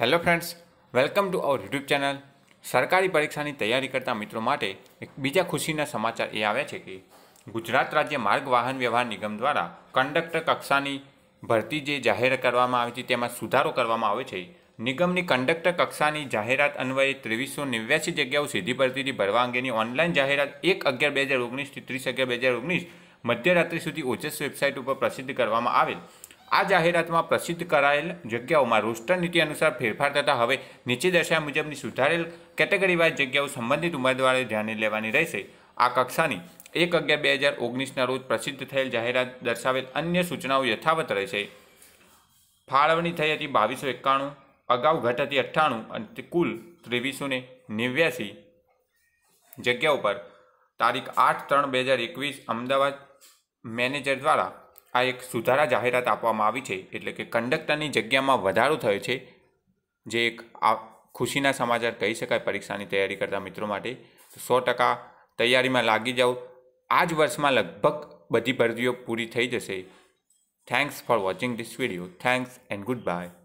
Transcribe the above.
hello friends welcome to our YouTube channel સરકારી પરીક્ષાની તૈયારી કરતા મિત્રો માટે એક બીજા ખુશીના સમાચાર એ આવ્યા છે કે ગુજરાત રાજ્ય માર્ગ વાહન વ્યવહાર નિગમ દ્વારા કંડક્ટર કક્ષાની ભરતી જે જાહેર કરવામાં આવી છે તેમાં સુધારો કરવામાં આવે છે નિગમની કંડક્ટર કક્ષાની જાહેરાત અન્વયે ત્રેવીસો નેવ્યાસી જગ્યાઓ સીધી ભરતીથી ભરવા અંગેની ઓનલાઈન જાહેરાત એક અગિયાર બે હજાર ઓગણીસથી ત્રીસ અગિયાર બે હજાર ઓગણીસ મધ્યરાત્રિ સુધી ઓજસ વેબસાઇટ ઉપર પ્રસિદ્ધ કરવામાં આવેલ આ જાહેરાતમાં પ્રસિદ્ધ કરાયેલ જગ્યાઓમાં રોસ્ટર નીતિ અનુસાર ફેરફાર થતા હવે નીચે દર્શાવ્યા મુજબની સુધારેલ કેટેગરીવાઇઝ જગ્યાઓ સંબંધિત ઉમેદવારોએ ધ્યાને લેવાની રહેશે આ કક્ષાની એક અગિયાર બે હજાર ઓગણીસના રોજ પ્રસિદ્ધ થયેલ જાહેરાત દર્શાવેલ અન્ય સૂચનાઓ યથાવત રહેશે ફાળવણી થઈ હતી બાવીસો એકાણું અગાઉ ઘટ હતી અઠ્ઠાણું અને કુલ ત્રેવીસો ને નેવ્યાસી જગ્યા ઉપર તારીખ આઠ ત્રણ બે હજાર એકવીસ અમદાવાદ મેનેજર દ્વારા આ એક સુધારા જાહેરાત આપવામાં આવી છે એટલે કે કંડક્ટરની જગ્યામાં વધારો થયો છે જે એક આ ખુશીના સમાચાર કહી શકાય પરીક્ષાની તૈયારી કરતા મિત્રો માટે સો ટકા તૈયારીમાં લાગી જાઓ આ જ વર્ષમાં લગભગ બધી ભરતીઓ પૂરી થઈ જશે thanks for watching this video thanks and good bye